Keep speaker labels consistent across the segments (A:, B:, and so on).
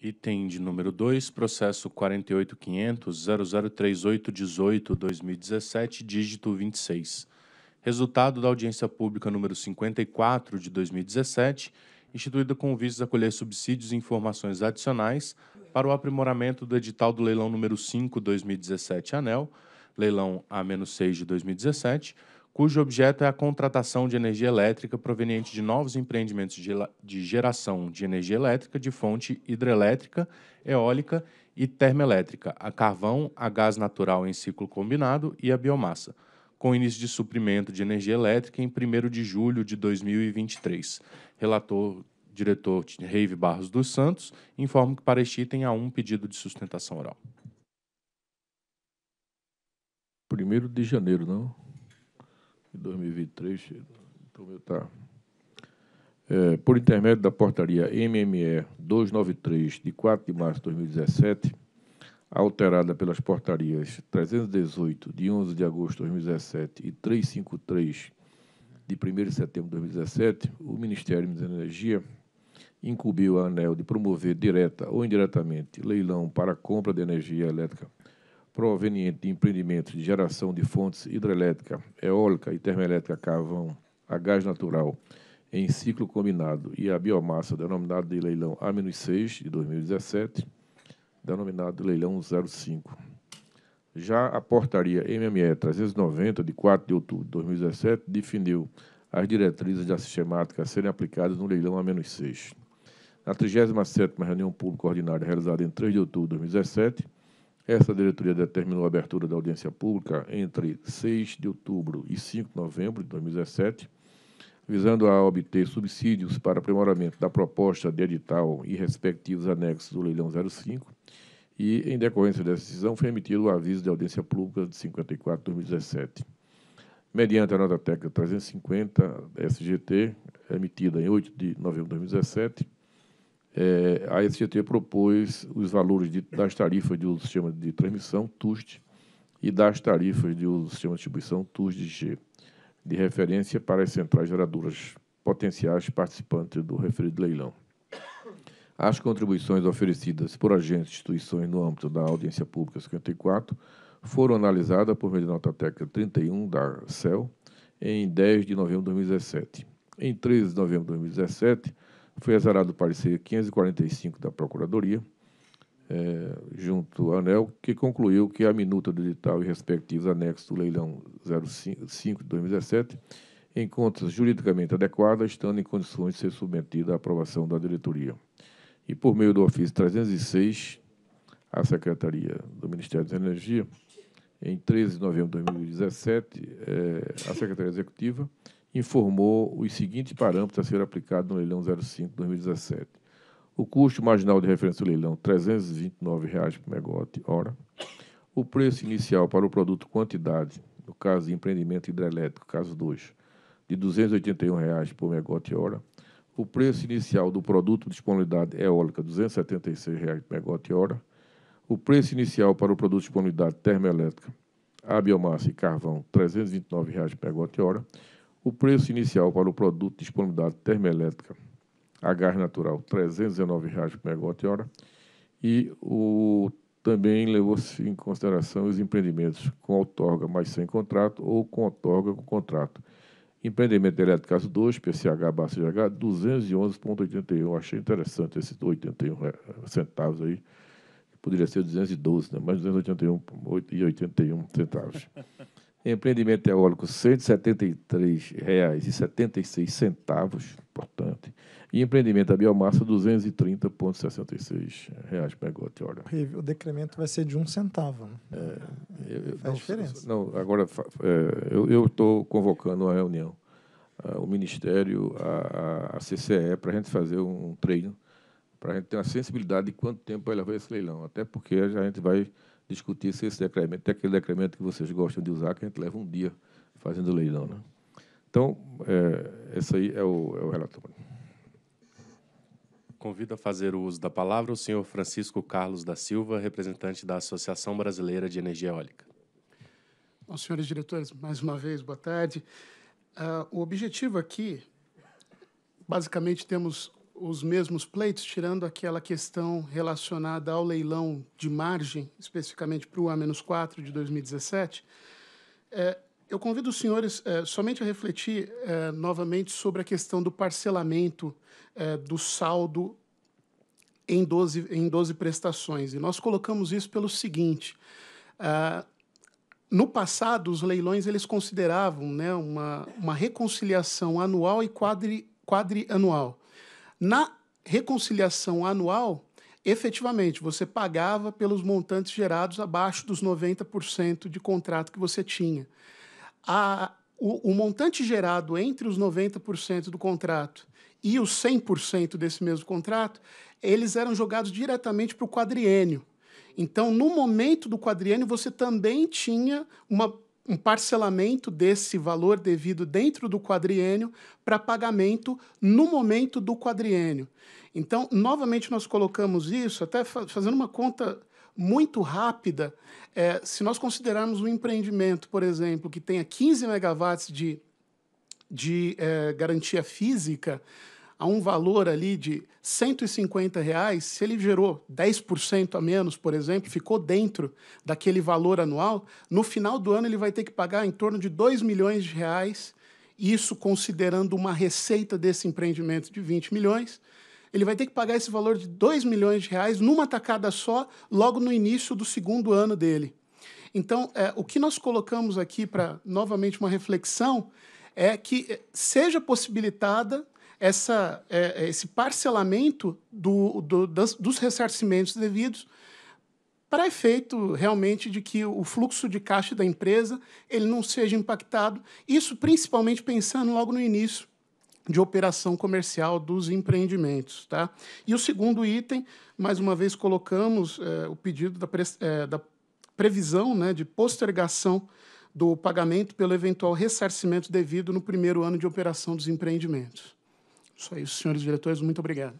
A: Item de número 2, processo 48.500.0038.18.2017, dígito 26. Resultado da audiência pública número 54 de 2017, instituída com vistas a colher subsídios e informações adicionais para o aprimoramento do edital do leilão número 5 2017 ANEL, leilão A-6 de 2017, cujo objeto é a contratação de energia elétrica proveniente de novos empreendimentos de geração de energia elétrica de fonte hidrelétrica, eólica e termoelétrica, a carvão, a gás natural em ciclo combinado e a biomassa, com início de suprimento de energia elétrica em 1 de julho de 2023. Relator diretor Reive Barros dos Santos informa que para este item há um pedido de sustentação oral.
B: 1 de janeiro,
A: não? que 2023, então
B: tá. É, por intermédio da portaria MME 293, de 4 de março de 2017, alterada pelas portarias 318, de 11 de agosto de 2017 e 353, de 1 de setembro de 2017, o Ministério da Energia incumbiu a ANEL de promover direta ou indiretamente leilão para compra de energia elétrica proveniente de empreendimentos de geração de fontes hidrelétrica, eólica e termoelétrica a carvão, a gás natural em ciclo combinado e a biomassa denominada de leilão A-6 de 2017, denominado leilão 05. Já a portaria MME 390 de 4 de outubro de 2017 definiu as diretrizes da sistemática a serem aplicadas no leilão A-6. Na 37ª reunião pública ordinária realizada em 3 de outubro de 2017, essa diretoria determinou a abertura da audiência pública entre 6 de outubro e 5 de novembro de 2017, visando a obter subsídios para aprimoramento da proposta de edital e respectivos anexos do leilão 05 e, em decorrência dessa decisão, foi emitido o aviso de audiência pública de 54 de 2017. Mediante a nota técnica 350 SGT, emitida em 8 de novembro de 2017, é, a SGT propôs os valores de, das tarifas de uso do sistema de transmissão, TUST, e das tarifas de uso do sistema de distribuição, TUSD-G, de referência para as centrais geradoras potenciais participantes do referido leilão. As contribuições oferecidas por agentes e instituições no âmbito da audiência pública 54 foram analisadas por meio da nota técnica 31 da CEL em 10 de novembro de 2017. Em 13 de novembro de 2017, foi azarado o parecer 545 da Procuradoria, é, junto à ANEL, que concluiu que a minuta do edital e respectivos anexos do leilão 05 de 2017 encontra-se juridicamente adequada, estando em condições de ser submetida à aprovação da diretoria. E por meio do ofício 306, a Secretaria do Ministério da Energia, em 13 de novembro de 2017, é, a Secretaria Executiva informou os seguintes parâmetros a ser aplicados no leilão 05-2017. O custo marginal de referência do leilão, R$ 329,00 por megawatt-hora. O preço inicial para o produto quantidade, no caso de empreendimento hidrelétrico, caso 2, de R$ 281,00 por megawatt-hora. O preço inicial do produto de disponibilidade eólica, R$ 276,00 por megawatt-hora. O preço inicial para o produto de disponibilidade termoelétrica, a biomassa e carvão, R$ 329,00 por megawatt-hora o preço inicial para o produto de disponibilidade termoelétrica a gás natural, R$ 319,00 por megawatt-hora, e o, também levou-se em consideração os empreendimentos com outorga mas sem contrato ou com outorga com contrato. Empreendimento elétrico caso 2, PCH BACH, 211,81. Achei interessante esses 81 centavos aí. Poderia ser 212, né? mas 281,81 centavos. empreendimento eólico R$ 173,76, importante, e empreendimento da biomassa R$ 230,66 por megote hora.
C: O decremento vai ser de um centavo. Né?
B: É, eu, Faz não, diferença. Não, agora, é, eu estou convocando uma reunião, uh, o Ministério, a, a CCE, para a gente fazer um treino, para a gente ter uma sensibilidade de quanto tempo vai levar esse leilão, até porque a gente vai discutir se esse decremento é aquele decremento que vocês gostam de usar, que a gente leva um dia fazendo leilão. Né? Então, é, esse aí é o, é o relatório.
A: Convido a fazer o uso da palavra o senhor Francisco Carlos da Silva, representante da Associação Brasileira de Energia Eólica.
C: Bom, senhores diretores, mais uma vez, boa tarde. Uh, o objetivo aqui, basicamente, temos os mesmos pleitos, tirando aquela questão relacionada ao leilão de margem, especificamente para o A-4 de 2017, é, eu convido os senhores é, somente a refletir é, novamente sobre a questão do parcelamento é, do saldo em 12, em 12 prestações. E nós colocamos isso pelo seguinte. É, no passado, os leilões eles consideravam né, uma, uma reconciliação anual e quadri, quadrianual. Na reconciliação anual, efetivamente, você pagava pelos montantes gerados abaixo dos 90% de contrato que você tinha. A, o, o, montante gerado entre os 90% do contrato e os 100% desse mesmo contrato, eles eram jogados diretamente para o quadriênio. Então, no momento do quadriênio, você também tinha uma um parcelamento desse valor devido dentro do quadriênio para pagamento no momento do quadriênio. Então, novamente, nós colocamos isso, até fazendo uma conta muito rápida, é, se nós considerarmos um empreendimento, por exemplo, que tenha 15 megawatts de, de é, garantia física, a um valor ali de 150 reais, se ele gerou 10% a menos, por exemplo, ficou dentro daquele valor anual, no final do ano ele vai ter que pagar em torno de 2 milhões de reais, isso considerando uma receita desse empreendimento de 20 milhões, ele vai ter que pagar esse valor de 2 milhões de reais numa tacada só, logo no início do segundo ano dele. Então, é, o que nós colocamos aqui para, novamente, uma reflexão é que é, seja possibilitada essa, é, é, esse parcelamento do, do, das, dos ressarcimentos devidos para efeito realmente de que o fluxo de caixa da empresa ele não seja impactado. Isso principalmente pensando logo no início de operação comercial dos empreendimentos. Tá? E o segundo item, mais uma vez colocamos é, o pedido da, pre é, da previsão né, de postergação do pagamento pelo eventual ressarcimento devido no primeiro ano de operação dos empreendimentos. Só isso, senhores diretores, muito obrigado.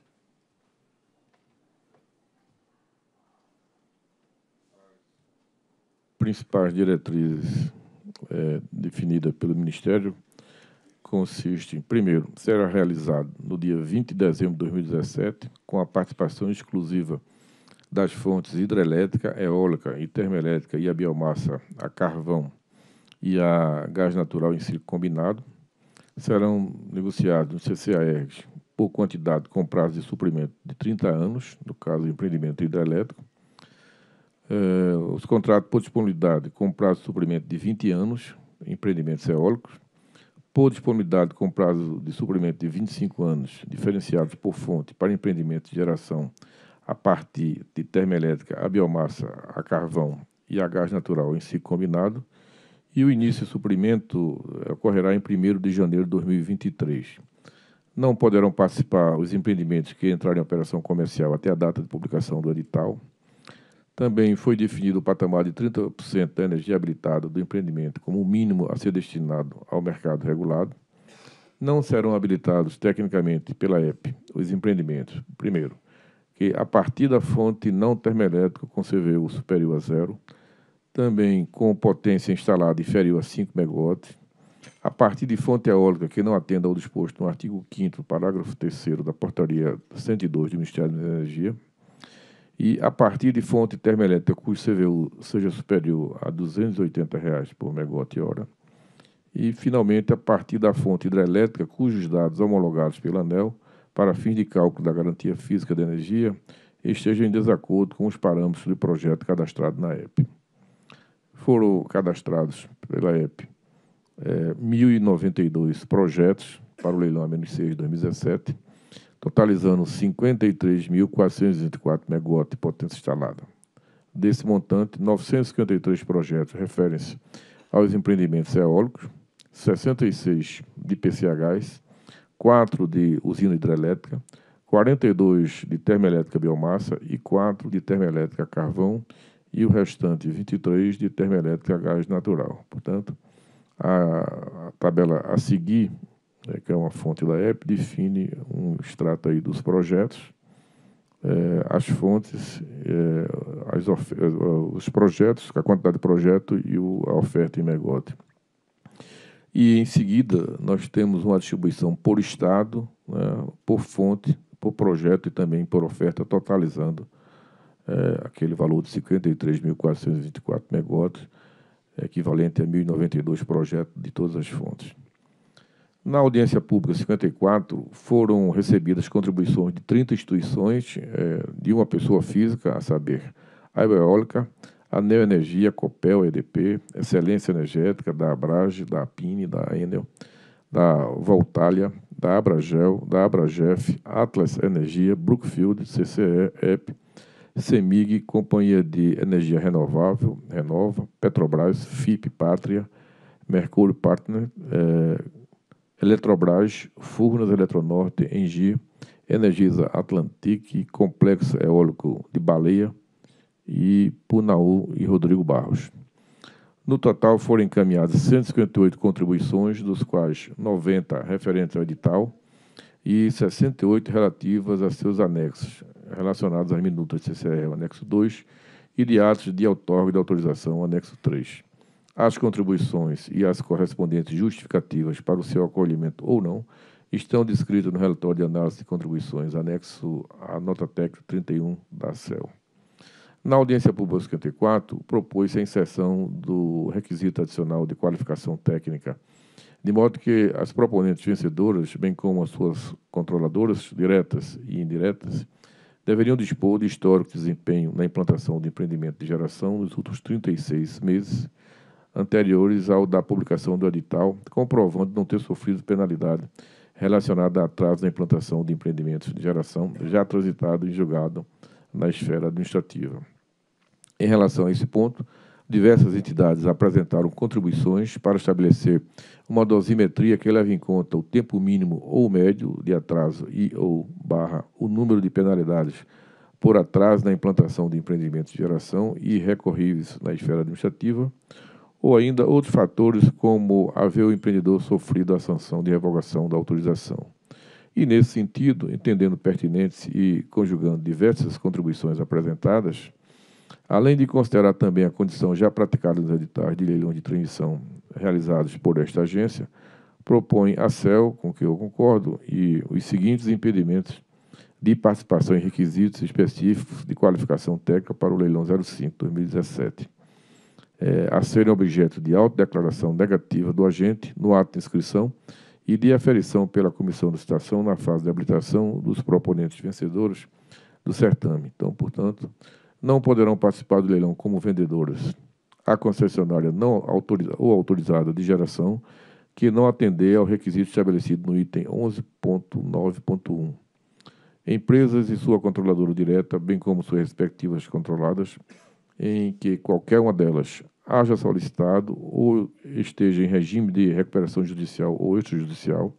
B: Principais diretrizes é, definidas pelo Ministério consiste em, primeiro, será realizado no dia 20 de dezembro de 2017, com a participação exclusiva das fontes hidrelétrica, eólica e termoelétrica e a biomassa, a carvão e a gás natural em ciclo combinado, serão negociados no CCAERGS por quantidade com prazo de suprimento de 30 anos, no caso empreendimento hidrelétrico, eh, os contratos por disponibilidade com prazo de suprimento de 20 anos, empreendimentos eólicos, por disponibilidade com prazo de suprimento de 25 anos, diferenciados por fonte para empreendimentos de geração a partir de termoelétrica, a biomassa, a carvão e a gás natural em si combinado, e o início do suprimento eh, ocorrerá em 1 de janeiro de 2023. Não poderão participar os empreendimentos que entrarem em operação comercial até a data de publicação do edital. Também foi definido o patamar de 30% da energia habilitada do empreendimento como o mínimo a ser destinado ao mercado regulado. Não serão habilitados tecnicamente pela EP os empreendimentos, primeiro, que a partir da fonte não termoelétrica com CVU superior a zero, também com potência instalada inferior a 5 MW, a partir de fonte eólica que não atenda ao disposto no artigo 5 parágrafo 3 da portaria 102 do Ministério da Energia, e a partir de fonte termoelétrica cujo CVU seja superior a R$ 280 reais por megawatt-hora, e, finalmente, a partir da fonte hidrelétrica cujos dados homologados pela ANEL para fins de cálculo da garantia física da energia estejam em desacordo com os parâmetros do projeto cadastrado na EPE foram cadastrados pela EP é, 1.092 projetos para o leilão MN6 2017, totalizando 53.424 megawatts de potência instalada. Desse montante, 953 projetos referem-se aos empreendimentos eólicos, 66 de PCHs, 4 de usina hidrelétrica, 42 de termoelétrica biomassa e 4 de termoelétrica carvão e o restante 23 de termoelétrica a gás natural. Portanto, a, a tabela a seguir, né, que é uma fonte da EP, define um extrato aí dos projetos, é, as fontes, é, as é, os projetos, a quantidade de projeto e o, a oferta em megote. E em seguida, nós temos uma distribuição por estado, né, por fonte, por projeto e também por oferta, totalizando é, aquele valor de 53.424 megawatts, é equivalente a 1.092 projetos de todas as fontes. Na audiência pública 54, foram recebidas contribuições de 30 instituições, é, de uma pessoa física, a saber, a Eólica, a Neoenergia, Copel, EDP, Excelência Energética, da Abrage, da Apine, da Enel, da Voltalia, da Abragel, da Abragef, Atlas Energia, Brookfield, CCE, EP, CEMIG, Companhia de Energia Renovável, Renova, Petrobras, FIP Pátria, Mercúrio Partner, eh, Eletrobras, Furnas Eletronorte, Engie, Energisa Atlantique, Complexo Eólico de Baleia e Punaú e Rodrigo Barros. No total foram encaminhadas 158 contribuições, dos quais 90 referentes ao edital, e 68 relativas a seus anexos, relacionados às minutas CCR, anexo 2, e de atos de outorga de autorização, anexo 3. As contribuições e as correspondentes justificativas para o seu acolhimento ou não estão descritas no relatório de análise de contribuições, anexo à nota técnica 31 da CEL. Na audiência pública 54, propôs-se a inserção do requisito adicional de qualificação técnica de modo que as proponentes vencedoras, bem como as suas controladoras diretas e indiretas, deveriam dispor de histórico desempenho na implantação de empreendimento de geração nos últimos 36 meses anteriores ao da publicação do edital, comprovando não ter sofrido penalidade relacionada a atraso na implantação de empreendimentos de geração já transitado e julgado na esfera administrativa. Em relação a esse ponto, diversas entidades apresentaram contribuições para estabelecer uma dosimetria que leve em conta o tempo mínimo ou médio de atraso e ou barra o número de penalidades por atraso na implantação de empreendimentos de geração e recorríveis na esfera administrativa, ou ainda outros fatores como haver o empreendedor sofrido a sanção de revogação da autorização. E, nesse sentido, entendendo pertinentes e conjugando diversas contribuições apresentadas, Além de considerar também a condição já praticada nos editais de leilão de transmissão realizados por esta agência, propõe a CEL, com que eu concordo, e os seguintes impedimentos de participação em requisitos específicos de qualificação técnica para o leilão 05-2017, é, a serem é objeto de autodeclaração negativa do agente no ato de inscrição e de aferição pela comissão de citação na fase de habilitação dos proponentes vencedores do certame. Então, portanto, não poderão participar do leilão como vendedores a concessionária não autoriza, ou autorizada de geração que não atender ao requisito estabelecido no item 11.9.1. Empresas e sua controladora direta, bem como suas respectivas controladas, em que qualquer uma delas haja solicitado ou esteja em regime de recuperação judicial ou extrajudicial,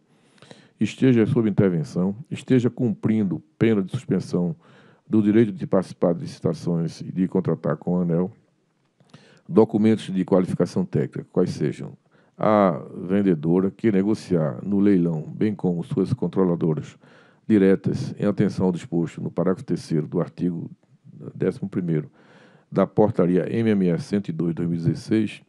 B: esteja sob intervenção, esteja cumprindo pena de suspensão do direito de participar de licitações e de contratar com a ANEL documentos de qualificação técnica, quais sejam a vendedora que negociar no leilão, bem como suas controladoras diretas, em atenção ao disposto no parágrafo 3 do artigo 11 da portaria MMS 102 2016,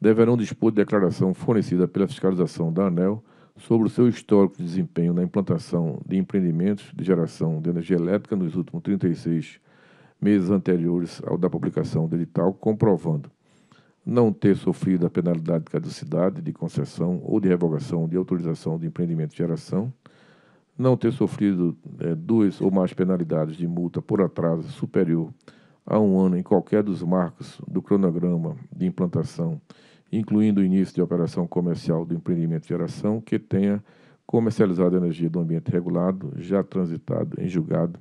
B: deverão dispor de declaração fornecida pela fiscalização da ANEL sobre o seu histórico de desempenho na implantação de empreendimentos de geração de energia elétrica nos últimos 36 meses anteriores ao da publicação do edital, comprovando não ter sofrido a penalidade de caducidade, de concessão ou de revogação de autorização de empreendimento de geração, não ter sofrido é, duas ou mais penalidades de multa por atraso superior a um ano em qualquer dos marcos do cronograma de implantação incluindo o início de operação comercial do empreendimento de geração que tenha comercializado a energia do ambiente regulado, já transitado em julgado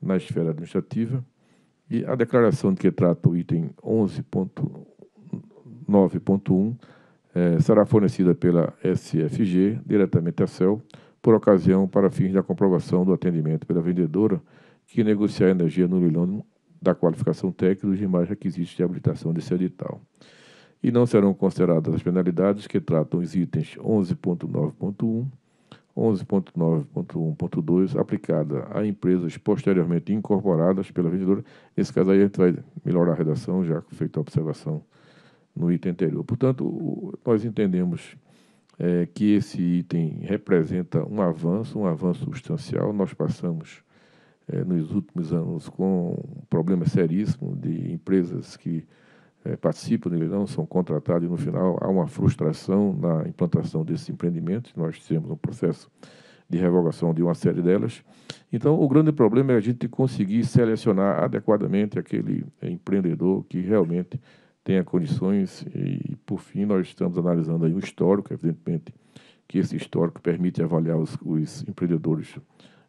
B: na esfera administrativa, e a declaração de que trata o item 11.9.1 eh, será fornecida pela SFG diretamente à CEL, por ocasião para fins da comprovação do atendimento pela vendedora que negociar energia no leilão da qualificação técnica dos demais requisitos de habilitação desse edital e não serão consideradas as penalidades que tratam os itens 11.9.1, 11.9.1.2 aplicada a empresas posteriormente incorporadas pela vendedora. Nesse caso aí a gente vai melhorar a redação, já feito a observação no item anterior. Portanto, nós entendemos é, que esse item representa um avanço, um avanço substancial. Nós passamos é, nos últimos anos com um problema seríssimo de empresas que é, participam do leilão, são contratados e no final há uma frustração na implantação desses empreendimentos. Nós temos um processo de revogação de uma série delas. Então, o grande problema é a gente conseguir selecionar adequadamente aquele empreendedor que realmente tenha condições. E, por fim, nós estamos analisando aí o histórico, evidentemente, que esse histórico permite avaliar os, os empreendedores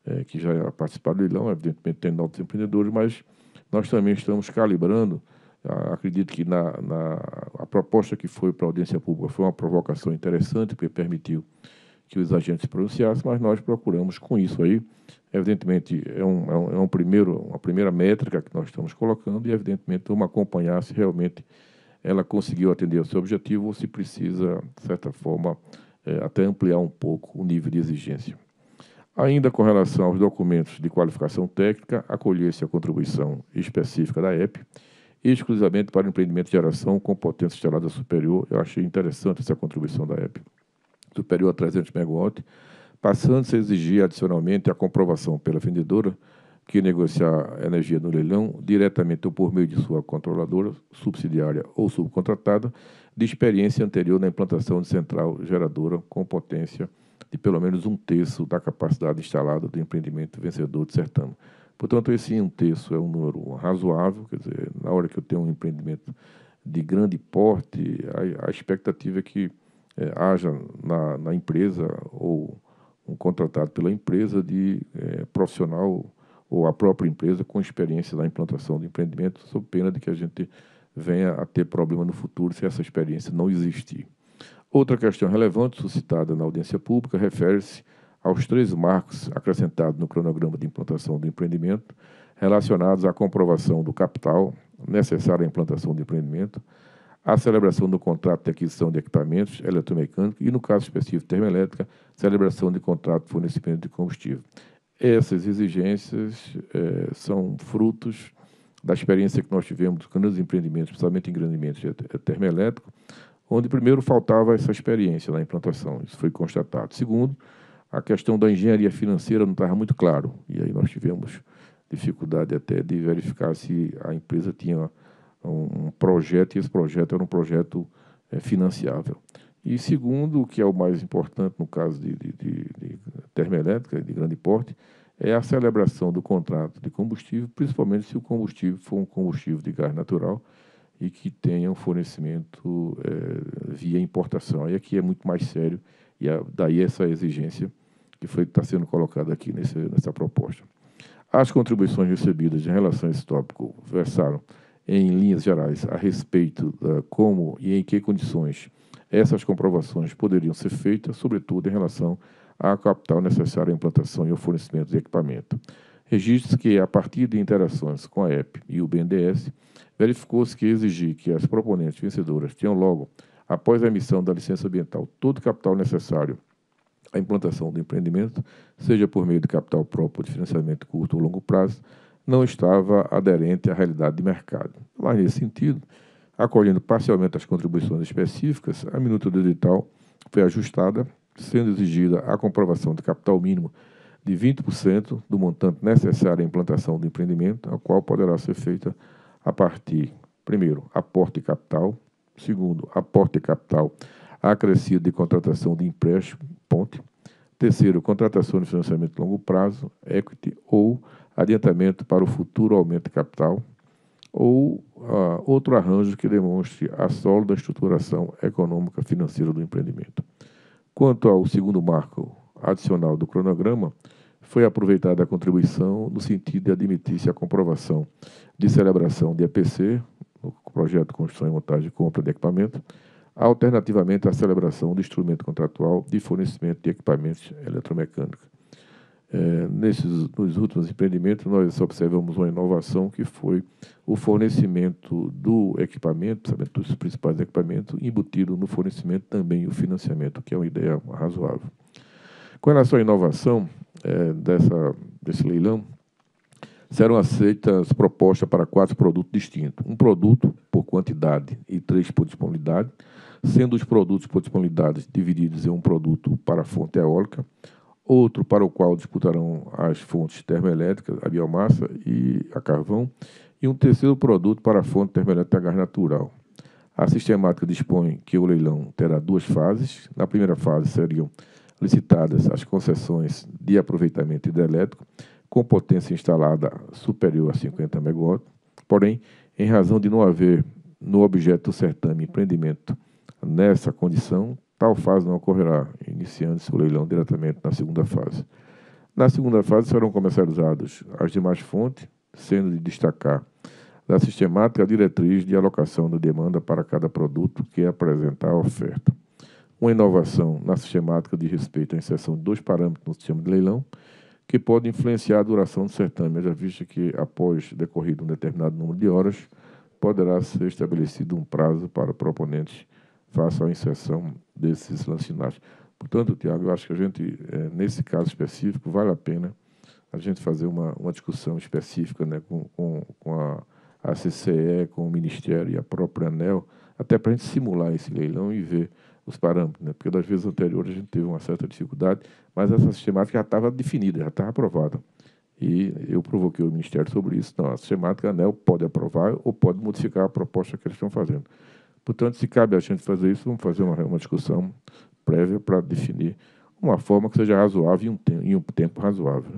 B: é, que já participaram do leilão, evidentemente, tem novos empreendedores, mas nós também estamos calibrando Acredito que na, na, a proposta que foi para a audiência pública foi uma provocação interessante, porque permitiu que os agentes se pronunciassem, mas nós procuramos com isso aí. Evidentemente, é, um, é, um, é um primeiro, uma primeira métrica que nós estamos colocando e, evidentemente, vamos acompanhar se realmente ela conseguiu atender ao seu objetivo ou se precisa, de certa forma, é, até ampliar um pouco o nível de exigência. Ainda com relação aos documentos de qualificação técnica, acolhesse a contribuição específica da EP, exclusivamente para empreendimento de geração com potência instalada superior. Eu achei interessante essa contribuição da EP. Superior a 300 MW, passando-se a exigir adicionalmente a comprovação pela vendedora que negociar energia no leilão, diretamente ou por meio de sua controladora, subsidiária ou subcontratada, de experiência anterior na implantação de central geradora com potência de pelo menos um terço da capacidade instalada do empreendimento vencedor de certame. Portanto, esse um terço é um número razoável, quer dizer, na hora que eu tenho um empreendimento de grande porte, a, a expectativa é que é, haja na, na, empresa ou um contratado pela empresa de é, profissional ou a própria empresa com experiência na implantação do empreendimento, sob pena de que a gente venha a ter problema no futuro se essa experiência não existir. Outra questão relevante suscitada na audiência pública refere-se aos três marcos acrescentados no cronograma de implantação do empreendimento, relacionados à comprovação do capital, necessária à implantação do empreendimento, a celebração do contrato de aquisição de equipamentos eletromecânicos e, no caso específico termoelétrica, celebração de contrato de fornecimento de combustível. Essas exigências eh, são frutos da experiência que nós tivemos com grandes empreendimentos, principalmente em empreendimentos termoelétricos, onde primeiro faltava essa experiência na implantação, isso foi constatado. Segundo, a questão da engenharia financeira não estava muito claro, e aí nós tivemos dificuldade até de verificar se a empresa tinha um projeto e esse projeto era um projeto é, financiável. E segundo, que é o mais importante no caso de, de, de, de termoelétrica de grande porte, é a celebração do contrato de combustível, principalmente se o combustível for um combustível de gás natural e que tenha um fornecimento é, via importação. É e aqui é muito mais sério, e daí essa exigência que está sendo colocada aqui nesse, nessa proposta. As contribuições recebidas em relação a esse tópico versaram, em linhas gerais, a respeito da eh, como e em que condições essas comprovações poderiam ser feitas, sobretudo em relação à capital necessária à implantação e ao fornecimento de equipamento. Registros se que, a partir de interações com a EP e o BNDES, verificou-se que exigir que as proponentes vencedoras tenham logo, após a emissão da licença ambiental, todo o capital necessário a implantação do empreendimento, seja por meio de capital próprio de financiamento curto ou longo prazo, não estava aderente à realidade de mercado. Mas, nesse sentido, acolhendo parcialmente as contribuições específicas, a minuta do edital foi ajustada, sendo exigida a comprovação de capital mínimo de 20% do montante necessário à implantação do empreendimento, a qual poderá ser feita a partir, primeiro, aporte de capital, segundo, aporte de capital acrescido de contratação de empréstimo, ponte. Terceiro, contratação de financiamento de longo prazo, equity ou adiantamento para o futuro aumento de capital, ou uh, outro arranjo que demonstre a sólida estruturação econômica financeira do empreendimento. Quanto ao segundo marco adicional do cronograma, foi aproveitada a contribuição no sentido de admitir-se a comprovação de celebração de EPC, o projeto de construção e montagem e compra de equipamento, alternativamente à celebração do instrumento contratual de fornecimento de equipamentos eletromecânicos. É, nesses, nos últimos empreendimentos, nós observamos uma inovação que foi o fornecimento do equipamento, principalmente dos principais equipamentos, embutido no fornecimento também o financiamento, que é uma ideia razoável. Com relação à inovação é, dessa, desse leilão, serão aceitas propostas para quatro produtos distintos. Um produto por quantidade e três por disponibilidade, sendo os produtos por disponibilidade divididos em um produto para a fonte eólica, outro para o qual disputarão as fontes termoelétricas, a biomassa e a carvão, e um terceiro produto para a fonte termoelétrica a gás natural. A sistemática dispõe que o leilão terá duas fases. Na primeira fase seriam licitadas as concessões de aproveitamento hidrelétrico, com potência instalada superior a 50 MW, porém, em razão de não haver no objeto do certame empreendimento nessa condição, tal fase não ocorrerá, iniciando-se o leilão diretamente na segunda fase. Na segunda fase serão comercializadas as demais fontes, sendo de destacar da sistemática diretriz de alocação da demanda para cada produto que apresentar a oferta. Uma inovação na sistemática de respeito à inserção de dois parâmetros no sistema de leilão, que pode influenciar a duração do certame, já visto que, após decorrido um determinado número de horas, poderá ser estabelecido um prazo para proponentes face à inserção desses lancinais. Portanto, Tiago, eu acho que a gente, eh, nesse caso específico, vale a pena a gente fazer uma, uma discussão específica né, com, com, com a, a CCE, com o Ministério e a própria ANEL, até para a gente simular esse leilão e ver os parâmetros, né? porque das vezes anteriores a gente teve uma certa dificuldade, mas essa sistemática já estava definida, já estava aprovada. E eu provoquei o Ministério sobre isso. Não, a sistemática a né, ANEL pode aprovar ou pode modificar a proposta que eles estão fazendo. Portanto, se cabe a gente fazer isso, vamos fazer uma, uma discussão prévia para definir uma forma que seja razoável e um, te em um tempo razoável.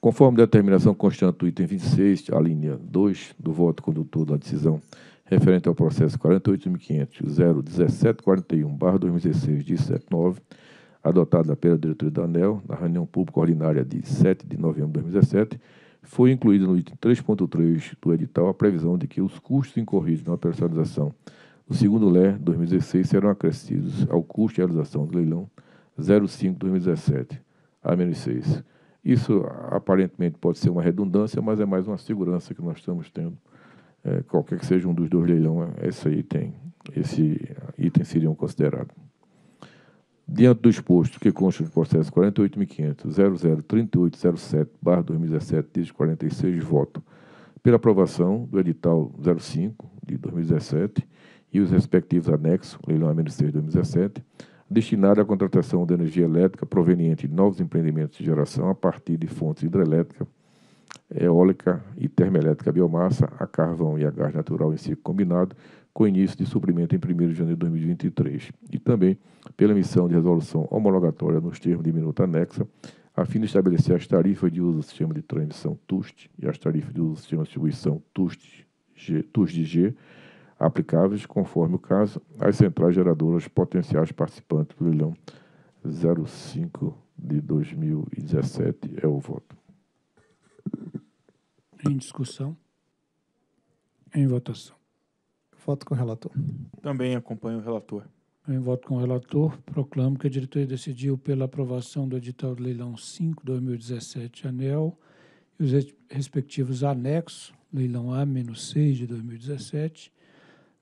B: Conforme determinação constante do item 26, a linha 2 do voto condutor da decisão referente ao processo 48.500.01741-2016, de 79, adotado pela diretoria da ANEL na reunião pública ordinária de 7 de novembro de 2017, foi incluída no item 3.3 do edital a previsão de que os custos incorridos na operacionalização do segundo LE 2016 serão acrescidos ao custo de realização do leilão 05-2017, A-6. Isso aparentemente pode ser uma redundância, mas é mais uma segurança que nós estamos tendo é, qualquer que seja um dos dois leilão, esse item, esse item seria considerados considerado. Diante do exposto que consta do processo 48.500.003807-2017, diz 46, voto pela aprovação do edital 05 de 2017 e os respectivos anexos, leilão menos 6 de 2017, destinado à contratação de energia elétrica proveniente de novos empreendimentos de geração a partir de fontes hidrelétricas eólica e termoelétrica biomassa, a carvão e a gás natural em ciclo combinado, com início de suprimento em 1 de janeiro de 2023, e também pela emissão de resolução homologatória nos termos de minuta anexa, a fim de estabelecer as tarifas de uso do sistema de transmissão TUST e as tarifas de uso do sistema de distribuição TUST-G, TUST aplicáveis, conforme o caso, às centrais geradoras potenciais participantes do leilão 05 de 2017. É o voto.
C: Em discussão. Em votação. Voto com o relator.
A: Também acompanho o relator.
C: Em voto com o relator, proclamo que a diretoria decidiu pela aprovação do edital do leilão 5-2017 ANEL e os respectivos anexos, leilão A-6 de 2017,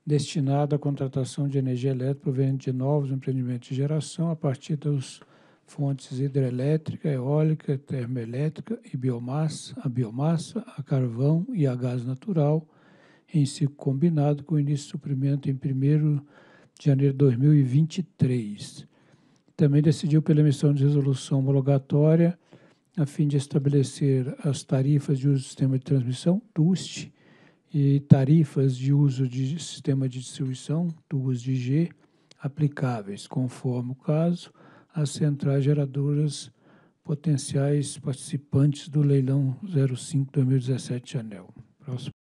C: destinado à contratação de energia elétrica proveniente de novos empreendimentos de geração a partir dos fontes hidrelétrica, eólica, termoelétrica e biomassa, a biomassa, a carvão e a gás natural, em ciclo combinado, com início de suprimento em 1 de janeiro de 2023. Também decidiu pela emissão de resolução homologatória a fim de estabelecer as tarifas de uso do sistema de transmissão, TUST, e tarifas de uso de sistema de distribuição, TUSDG, aplicáveis, conforme o caso, as centrais geradoras potenciais participantes do leilão 05-2017 Anel.